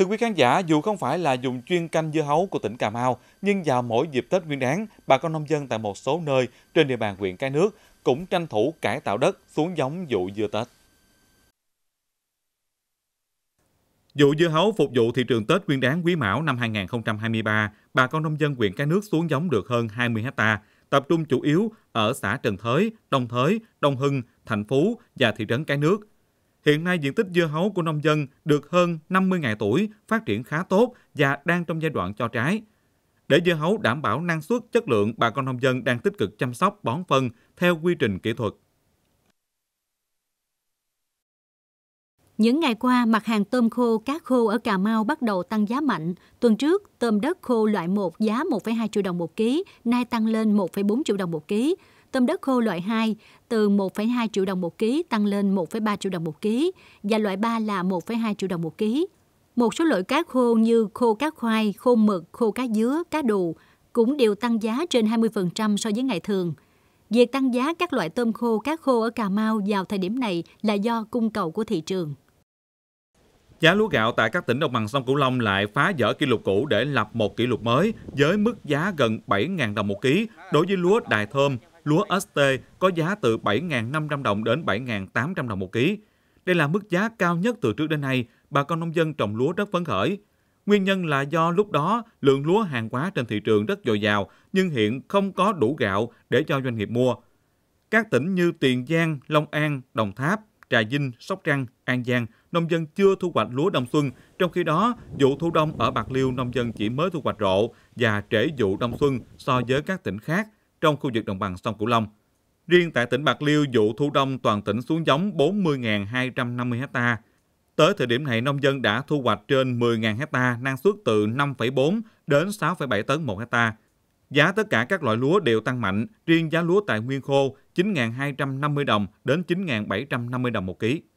Thưa quý khán giả, dù không phải là dùng chuyên canh dưa hấu của tỉnh Cà Mau, nhưng vào mỗi dịp Tết Nguyên đán, bà con nông dân tại một số nơi trên địa bàn huyện Cái Nước cũng tranh thủ cải tạo đất xuống giống vụ dưa Tết. Vụ dưa hấu phục vụ thị trường Tết Nguyên đán Quý Mão năm 2023, bà con nông dân huyện Cái Nước xuống giống được hơn 20 ha tập trung chủ yếu ở xã Trần Thới, Đông Thới, Đông Hưng, Thành Phú và thị trấn Cái Nước. Hiện nay diện tích dưa hấu của nông dân được hơn 50 ngày tuổi, phát triển khá tốt và đang trong giai đoạn cho trái. Để dưa hấu đảm bảo năng suất, chất lượng, bà con nông dân đang tích cực chăm sóc bón phân theo quy trình kỹ thuật. Những ngày qua, mặt hàng tôm khô, cá khô ở Cà Mau bắt đầu tăng giá mạnh. Tuần trước, tôm đất khô loại 1 giá 1,2 triệu đồng một ký, nay tăng lên 1,4 triệu đồng một ký. Tôm đất khô loại 2 từ 1,2 triệu đồng một ký tăng lên 1,3 triệu đồng một ký và loại 3 là 1,2 triệu đồng một ký. Một số loại cá khô như khô cá khoai, khô mực, khô cá dứa, cá đù cũng đều tăng giá trên 20% so với ngày thường. Việc tăng giá các loại tôm khô, cá khô ở Cà Mau vào thời điểm này là do cung cầu của thị trường. Giá lúa gạo tại các tỉnh đồng bằng sông Cửu Long lại phá vỡ kỷ lục cũ để lập một kỷ lục mới với mức giá gần 7.000 đồng một ký đối với lúa đài thơm lúa ST có giá từ 7.500 đồng đến 7.800 đồng một ký. Đây là mức giá cao nhất từ trước đến nay, bà con nông dân trồng lúa rất phấn khởi. Nguyên nhân là do lúc đó lượng lúa hàng hóa trên thị trường rất dồi dào, nhưng hiện không có đủ gạo để cho doanh nghiệp mua. Các tỉnh như Tiền Giang, Long An, Đồng Tháp, Trà Vinh, Sóc Trăng, An Giang, nông dân chưa thu hoạch lúa đông xuân, trong khi đó vụ thu đông ở Bạc Liêu nông dân chỉ mới thu hoạch rộ và trễ vụ đông xuân so với các tỉnh khác – trong khu vực đồng bằng sông Cửu Long. Riêng tại tỉnh Bạc Liêu, vụ thu đông toàn tỉnh xuống giống 40.250 ha. Tới thời điểm này, nông dân đã thu hoạch trên 10.000 ha, năng suất từ 5,4 đến 6,7 tấn một ha. Giá tất cả các loại lúa đều tăng mạnh, riêng giá lúa tại nguyên khô 9.250 đồng đến 9.750 đồng một ký.